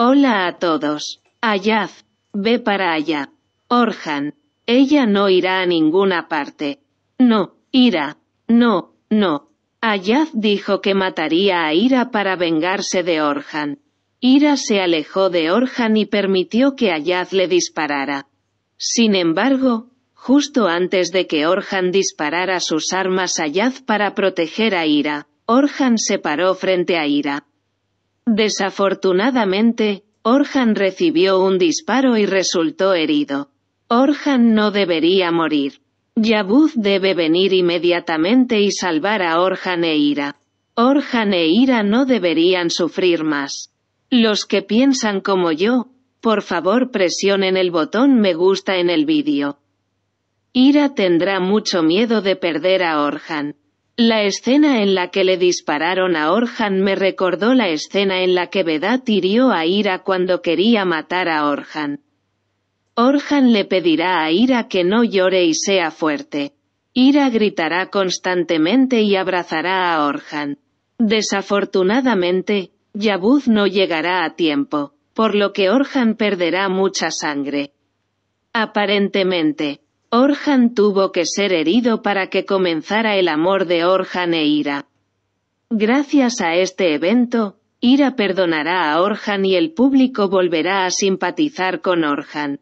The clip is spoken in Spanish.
Hola a todos. Ayaz, ve para allá. Orhan, ella no irá a ninguna parte. No, Ira, no, no. Ayaz dijo que mataría a Ira para vengarse de Orhan. Ira se alejó de Orhan y permitió que Ayaz le disparara. Sin embargo, justo antes de que Orhan disparara sus armas a Ayaz para proteger a Ira, Orhan se paró frente a Ira. Desafortunadamente, Orhan recibió un disparo y resultó herido. Orhan no debería morir. Yabuz debe venir inmediatamente y salvar a Orhan e Ira. Orhan e Ira no deberían sufrir más. Los que piensan como yo, por favor presionen el botón me gusta en el vídeo. Ira tendrá mucho miedo de perder a Orhan. La escena en la que le dispararon a Orhan me recordó la escena en la que Vedat hirió a Ira cuando quería matar a Orhan. Orhan le pedirá a Ira que no llore y sea fuerte. Ira gritará constantemente y abrazará a Orhan. Desafortunadamente, Yabuz no llegará a tiempo, por lo que Orhan perderá mucha sangre. Aparentemente, Orhan tuvo que ser herido para que comenzara el amor de Orhan e Ira. Gracias a este evento, Ira perdonará a Orhan y el público volverá a simpatizar con Orhan.